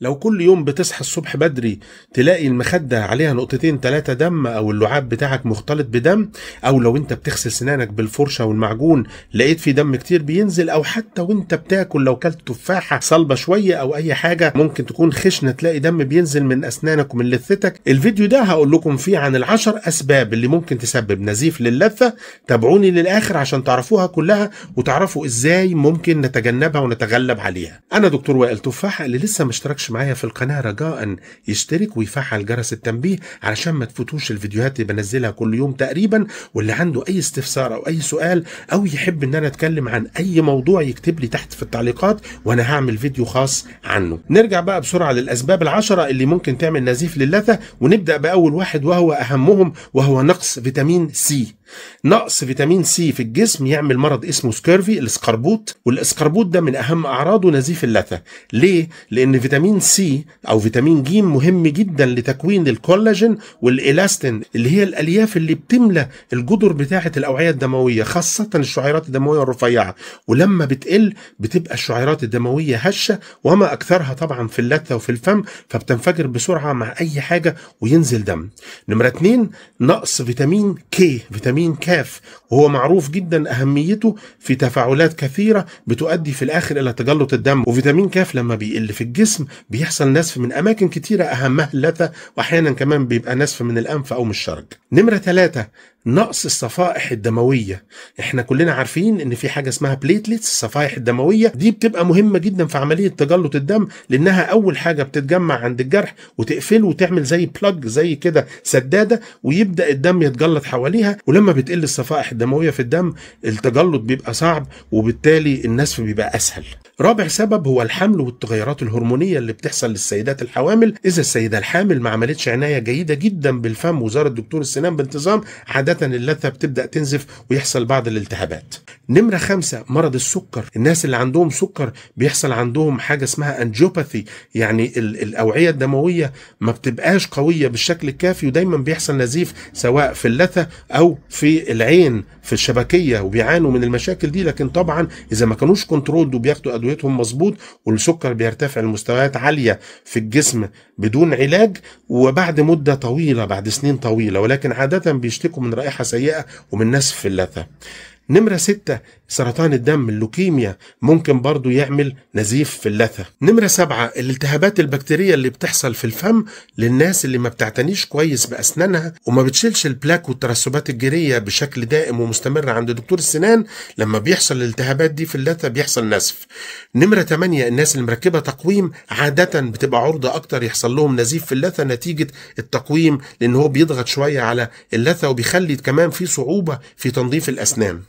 لو كل يوم بتصحى الصبح بدري تلاقي المخدة عليها نقطتين تلاتة دم أو اللعاب بتاعك مختلط بدم أو لو أنت بتغسل سنانك بالفرشة والمعجون لقيت في دم كتير بينزل أو حتى وأنت بتاكل لو كلت تفاحة صلبة شوية أو أي حاجة ممكن تكون خشنة تلاقي دم بينزل من أسنانك ومن لثتك الفيديو ده هقول لكم فيه عن العشر أسباب اللي ممكن تسبب نزيف للثة تابعوني للآخر عشان تعرفوها كلها وتعرفوا إزاي ممكن نتجنبها ونتغلب عليها أنا دكتور وائل تفاحة اللي لسه مشتركش معايا في القناة رجاء يشترك ويفعل جرس التنبيه علشان ما تفوتوش الفيديوهات اللي بنزلها كل يوم تقريبا واللي عنده أي استفسار أو أي سؤال أو يحب إن أنا أتكلم عن أي موضوع يكتب لي تحت في التعليقات وأنا هعمل فيديو خاص عنه نرجع بقى بسرعة للأسباب العشرة اللي ممكن تعمل نزيف للثة ونبدأ بأول واحد وهو أهمهم وهو نقص فيتامين سي نقص فيتامين سي في الجسم يعمل مرض اسمه سكيرفي الاسكربوت والاسكربوت ده من اهم اعراضه نزيف اللثه ليه لان فيتامين سي او فيتامين ج مهم جدا لتكوين الكولاجين والالاستين اللي هي الالياف اللي بتملى الجدر بتاعه الاوعيه الدمويه خاصه الشعيرات الدمويه الرفيعه ولما بتقل بتبقى الشعيرات الدمويه هشه وما اكثرها طبعا في اللثه وفي الفم فبتنفجر بسرعه مع اي حاجه وينزل دم نمره اتنين نقص فيتامين كي فيتامين فيتامين كاف وهو معروف جدا أهميته في تفاعلات كثيرة بتؤدي في الآخر إلى تجلط الدم وفيتامين كاف لما بيقل في الجسم بيحصل نزف من أماكن كثيره أهمها اللثة وأحيانا كمان بيبقى نزف من الأنف أو من الشرج نمرة ثلاثة نقص الصفائح الدموية احنا كلنا عارفين ان في حاجة اسمها بليتلتس الصفائح الدموية دي بتبقى مهمة جدا في عملية تجلط الدم لانها اول حاجة بتتجمع عند الجرح وتقفله وتعمل زي بلاج زي كده سدادة ويبدأ الدم يتجلط حواليها ولما لما بتقل الصفائح الدمويه في الدم التجلط بيبقى صعب وبالتالي النسف بيبقى اسهل رابع سبب هو الحمل والتغيرات الهرمونية اللي بتحصل للسيدات الحوامل إذا السيدة الحامل ما عملتش عناية جيدة جدا بالفم وزارة دكتور السنان بانتظام عادة اللثة بتبدأ تنزف ويحصل بعض الالتهابات نمرة خمسة مرض السكر الناس اللي عندهم سكر بيحصل عندهم حاجة اسمها أنجيوباثي يعني الأوعية الدموية ما بتبقاش قوية بالشكل الكافي ودايما بيحصل نزيف سواء في اللثة أو في العين في الشبكية وبيعانوا من المشاكل دي لكن طبعا إذا ما كانوش كنترول وبياخدوا أدوية كليتهم مظبوط والسكر بيرتفع لمستويات عاليه في الجسم بدون علاج وبعد مده طويله بعد سنين طويله ولكن عاده بيشتكوا من رائحه سيئه ومن نسف في اللثه نمرة ستة سرطان الدم اللوكيميا ممكن برضو يعمل نزيف في اللثة نمرة سبعة الالتهابات البكتيرية اللي بتحصل في الفم للناس اللي ما بتعتنيش كويس بأسنانها وما بتشيلش البلاك والترسبات الجيرية بشكل دائم ومستمر عند دكتور السنان لما بيحصل الالتهابات دي في اللثة بيحصل نزف نمرة تمانية الناس اللي مركبة تقويم عادة بتبقى عرضة أكتر يحصل لهم نزيف في اللثة نتيجة التقويم لأن هو بيضغط شوية على اللثة وبيخلي كمان في صعوبة في تنظيف الأسنان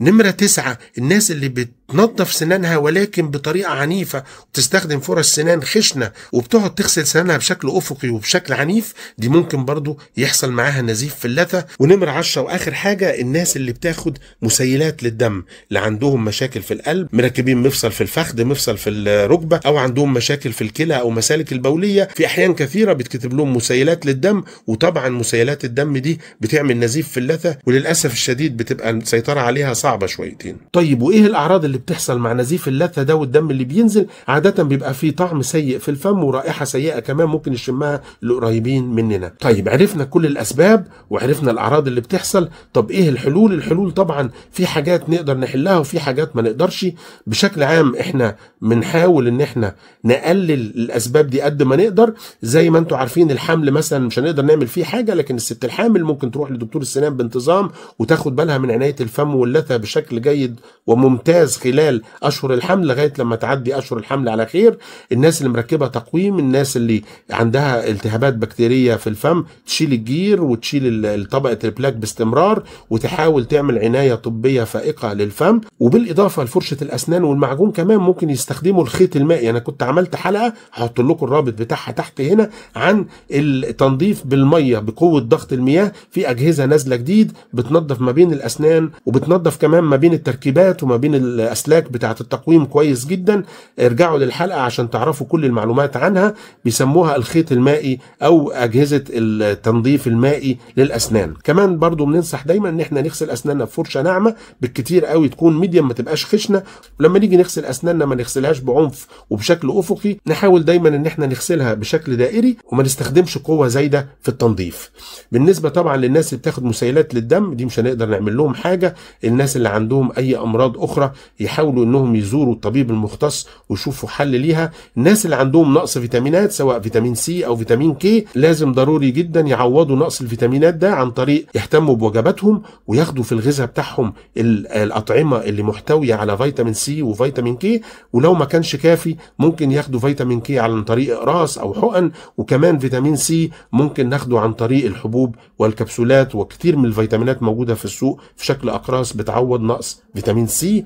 نمرة تسعة الناس اللي بتنظف سنانها ولكن بطريقة عنيفة وتستخدم فرص سنان خشنة وبتقعد تغسل سنانها بشكل أفقي وبشكل عنيف دي ممكن برضو يحصل معاها نزيف في اللثة ونمرة عشرة وآخر حاجة الناس اللي بتاخد مسيلات للدم اللي عندهم مشاكل في القلب مركبين مفصل في الفخذ مفصل في الركبة أو عندهم مشاكل في الكلى أو مسالك البولية في أحيان كثيرة بتكتب لهم مسيلات للدم وطبعا مسيلات الدم دي بتعمل نزيف في اللثة وللأسف الشديد بتبقى السيطرة عليها صعبة صعبه شويتين طيب وايه الاعراض اللي بتحصل مع نزيف اللثه ده والدم اللي بينزل عاده بيبقى فيه طعم سيء في الفم ورائحه سيئه كمان ممكن يشمها القريبين مننا طيب عرفنا كل الاسباب وعرفنا الاعراض اللي بتحصل طب ايه الحلول الحلول طبعا في حاجات نقدر نحلها وفي حاجات ما نقدرش بشكل عام احنا بنحاول ان احنا نقلل الاسباب دي قد ما نقدر زي ما انتم عارفين الحمل مثلا مش هنقدر نعمل فيه حاجه لكن الست الحامل ممكن تروح لدكتور السنان بانتظام وتاخد بالها من عنايه الفم واللثه بشكل جيد وممتاز خلال اشهر الحمل لغايه لما تعدي اشهر الحمل على خير الناس اللي مركبه تقويم الناس اللي عندها التهابات بكتيريه في الفم تشيل الجير وتشيل طبقه البلاك باستمرار وتحاول تعمل عنايه طبيه فائقه للفم وبالاضافه لفرشه الاسنان والمعجون كمان ممكن يستخدموا الخيط المائي انا كنت عملت حلقه هحط لكم الرابط بتاعها تحت هنا عن التنظيف بالميه بقوه ضغط المياه في اجهزه نازله جديد بتنظف ما بين الاسنان وبتنظف كمان كمان ما بين التركيبات وما بين الاسلاك بتاعه التقويم كويس جدا ارجعوا للحلقه عشان تعرفوا كل المعلومات عنها بيسموها الخيط المائي او اجهزه التنظيف المائي للاسنان كمان برضو بننصح دايما ان احنا نغسل اسناننا بفرشه ناعمه بالكتير قوي تكون ميديم ما تبقاش خشنه ولما نيجي نغسل اسناننا ما نغسلهاش بعنف وبشكل افقي نحاول دايما ان احنا نغسلها بشكل دائري وما نستخدمش قوه زايده في التنظيف بالنسبه طبعا للناس اللي بتاخد مسيلات للدم دي مش هنقدر نعمل لهم حاجه الناس اللي عندهم اي امراض اخرى يحاولوا انهم يزوروا الطبيب المختص ويشوفوا حل ليها الناس اللي عندهم نقص فيتامينات سواء فيتامين سي او فيتامين كي لازم ضروري جدا يعوضوا نقص الفيتامينات ده عن طريق يهتموا بوجباتهم وياخدوا في الغذاء بتاعهم الاطعمه اللي محتويه على فيتامين سي وفيتامين كي ولو ما كانش كافي ممكن ياخدوا فيتامين كي عن طريق اقراص او حقن وكمان فيتامين سي ممكن ناخده عن طريق الحبوب والكبسولات وكتير من الفيتامينات موجوده في السوق في شكل اقراص بتعوض يعوض نقص فيتامين سي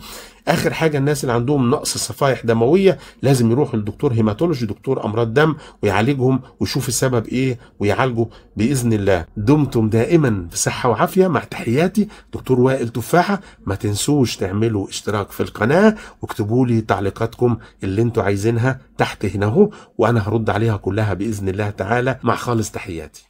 اخر حاجه الناس اللي عندهم نقص صفائح دمويه لازم يروحوا لدكتور هيماتولوجي دكتور امراض دم ويعالجهم ويشوف السبب ايه ويعالجه باذن الله دمتم دائما في صحه وعافيه مع تحياتي دكتور وائل تفاحه ما تنسوش تعملوا اشتراك في القناه واكتبوا لي تعليقاتكم اللي انتوا عايزينها تحت هنا اهو وانا هرد عليها كلها باذن الله تعالى مع خالص تحياتي